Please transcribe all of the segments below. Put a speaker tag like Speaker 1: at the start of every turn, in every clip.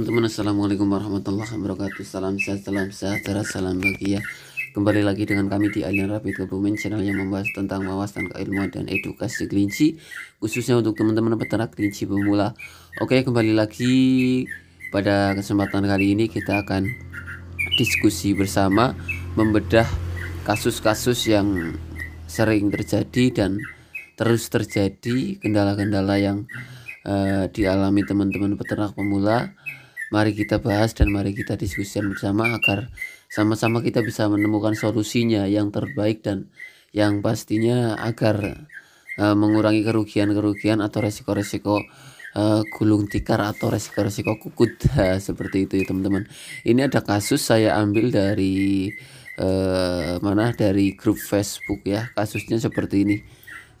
Speaker 1: teman-teman Assalamualaikum warahmatullahi wabarakatuh Salam sehat, salam sejahtera, salam bahagia Kembali lagi dengan kami di Alien Rapid Kebumen Channel yang membahas tentang wawasan keilmuan dan edukasi kelinci Khususnya untuk teman-teman peternak kelinci pemula Oke kembali lagi pada kesempatan kali ini kita akan diskusi bersama Membedah kasus-kasus yang sering terjadi dan terus terjadi Kendala-kendala yang uh, dialami teman-teman peternak pemula Mari kita bahas dan mari kita diskusikan bersama agar sama-sama kita bisa menemukan solusinya yang terbaik dan yang pastinya agar uh, mengurangi kerugian-kerugian atau resiko-resiko uh, gulung tikar atau resiko-resiko kukut seperti itu ya teman-teman. Ini ada kasus saya ambil dari uh, mana dari grup Facebook ya. Kasusnya seperti ini.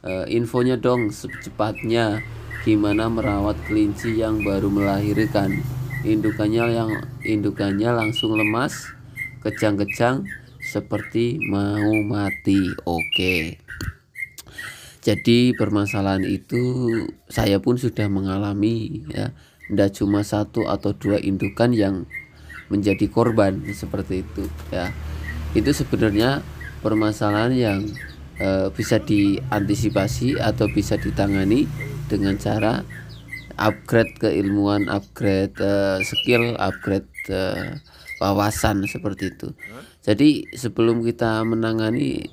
Speaker 1: Uh, infonya dong secepatnya gimana merawat kelinci yang baru melahirkan indukannya yang indukannya langsung lemas kejang-kejang seperti mau mati oke jadi permasalahan itu saya pun sudah mengalami ya tidak cuma satu atau dua indukan yang menjadi korban seperti itu ya itu sebenarnya permasalahan yang e, bisa diantisipasi atau bisa ditangani dengan cara upgrade keilmuan, upgrade uh, skill, upgrade uh, wawasan seperti itu. Jadi sebelum kita menangani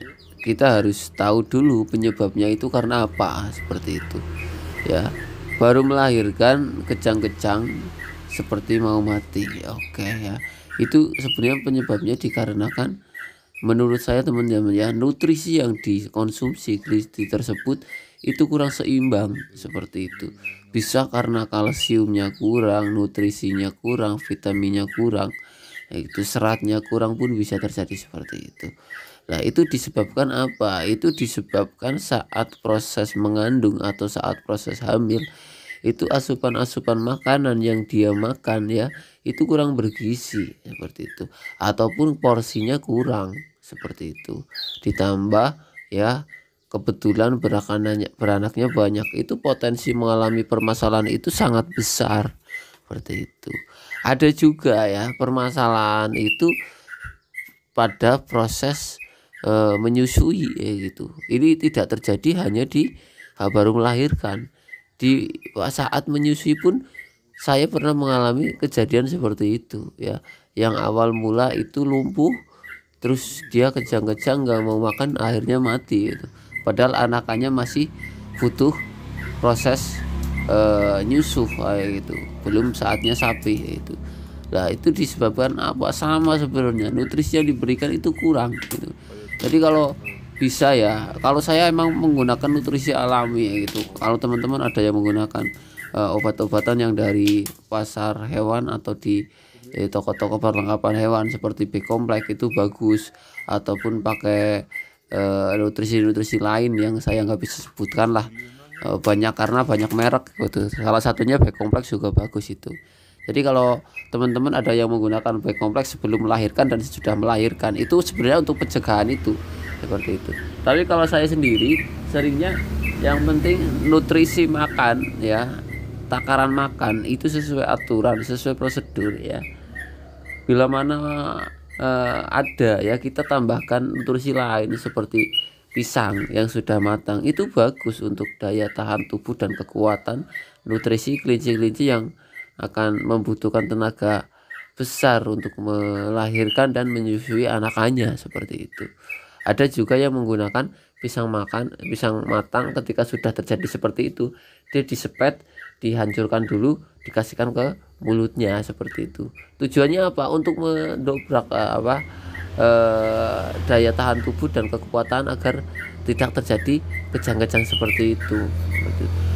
Speaker 1: kita harus tahu dulu penyebabnya itu karena apa seperti itu. Ya, baru melahirkan kejang-kejang seperti mau mati. Oke ya. Itu sebenarnya penyebabnya dikarenakan menurut saya teman-teman ya nutrisi yang dikonsumsi kristi tersebut itu kurang seimbang seperti itu. Bisa karena kalsiumnya kurang, nutrisinya kurang, vitaminnya kurang, itu seratnya kurang pun bisa terjadi seperti itu. Nah, itu disebabkan apa? Itu disebabkan saat proses mengandung atau saat proses hamil itu asupan-asupan makanan yang dia makan ya itu kurang bergizi seperti itu ataupun porsinya kurang seperti itu ditambah ya kebetulan beranaknya, beranaknya banyak itu potensi mengalami permasalahan itu sangat besar seperti itu ada juga ya permasalahan itu pada proses e, menyusui ya gitu ini tidak terjadi hanya di eh, baru melahirkan di saat menyusui pun saya pernah mengalami kejadian seperti itu ya yang awal mula itu lumpuh terus dia kejang-kejang nggak mau makan akhirnya mati gitu padahal anakannya masih butuh proses uh, nyusuh kayak gitu belum saatnya sapi itu lah itu disebabkan apa sama sebenarnya nutrisi yang diberikan itu kurang gitu jadi kalau bisa ya kalau saya emang menggunakan nutrisi alami gitu kalau teman-teman ada yang menggunakan uh, obat-obatan yang dari pasar hewan atau di eh, toko-toko perlengkapan hewan seperti B komplek itu bagus ataupun pakai Eh, nutrisi-nutrisi lain yang saya nggak bisa sebutkan lah eh, banyak karena banyak merek gitu salah satunya baik kompleks juga bagus itu jadi kalau teman-teman ada yang menggunakan baik kompleks sebelum melahirkan dan sudah melahirkan itu sebenarnya untuk pencegahan itu seperti itu tapi kalau saya sendiri seringnya yang penting nutrisi makan ya takaran makan itu sesuai aturan sesuai prosedur ya bila mana uh, ada ya kita tambahkan nutrisi lain seperti pisang yang sudah matang itu bagus untuk daya tahan tubuh dan kekuatan nutrisi kelinci-kelinci yang akan membutuhkan tenaga besar untuk melahirkan dan menyusui anakannya seperti itu ada juga yang menggunakan pisang makan pisang matang ketika sudah terjadi seperti itu dia disepet dihancurkan dulu dikasihkan ke mulutnya seperti itu tujuannya apa untuk mendobrak eh, apa uh, daya tahan tubuh dan kekuatan agar tidak terjadi kejang-kejang seperti itu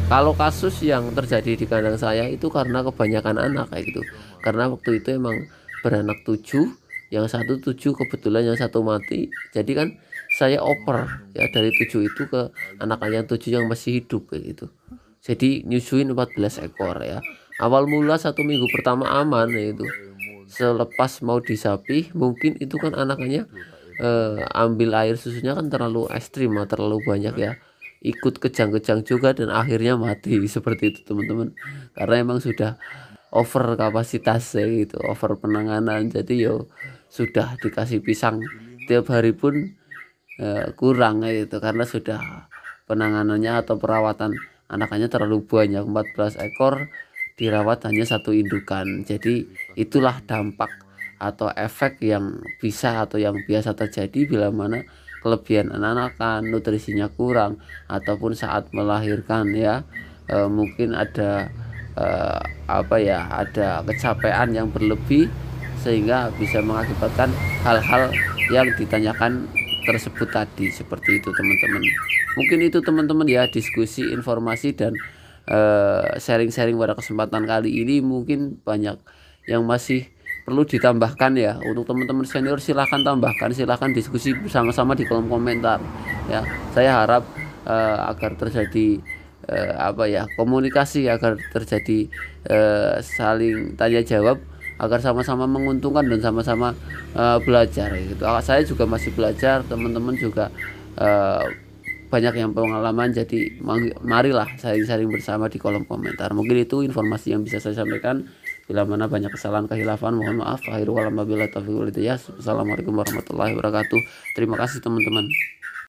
Speaker 1: kalau kasus yang terjadi di kandang saya itu karena kebanyakan anak kayak gitu karena waktu itu emang beranak tujuh yang satu tujuh kebetulan yang satu mati jadi kan saya oper ya dari tujuh itu ke anak-anak tujuh yang masih hidup kayak gitu jadi nyusuin 14 ekor ya awal mula satu minggu pertama aman yaitu selepas mau disapih mungkin itu kan anaknya eh, ambil air susunya kan terlalu ekstrim ah, terlalu banyak ya ikut kejang-kejang juga dan akhirnya mati seperti itu teman-teman karena emang sudah over kapasitas ya, gitu over penanganan jadi yo sudah dikasih pisang tiap hari pun eh, kurang ya, itu karena sudah penanganannya atau perawatan anakannya terlalu banyak 14 ekor dirawat hanya satu indukan jadi itulah dampak atau efek yang bisa atau yang biasa terjadi bila mana kelebihan anak anakan nutrisinya kurang ataupun saat melahirkan ya e, mungkin ada e, apa ya ada kecapean yang berlebih sehingga bisa mengakibatkan hal-hal yang ditanyakan tersebut tadi seperti itu teman-teman mungkin itu teman-teman ya diskusi informasi dan eh, sharing-sharing uh, pada kesempatan kali ini mungkin banyak yang masih perlu ditambahkan ya untuk teman-teman senior silahkan tambahkan silahkan diskusi bersama-sama di kolom komentar ya saya harap uh, agar terjadi uh, apa ya komunikasi agar terjadi uh, saling tanya jawab agar sama-sama menguntungkan dan sama-sama uh, belajar gitu. Saya juga masih belajar, teman-teman juga uh, banyak yang pengalaman jadi marilah saling-saling bersama di kolom komentar mungkin itu informasi yang bisa saya sampaikan bila mana banyak kesalahan kehilafan mohon maaf akhirul kalam Assalamualaikum warahmatullahi wabarakatuh terima kasih teman-teman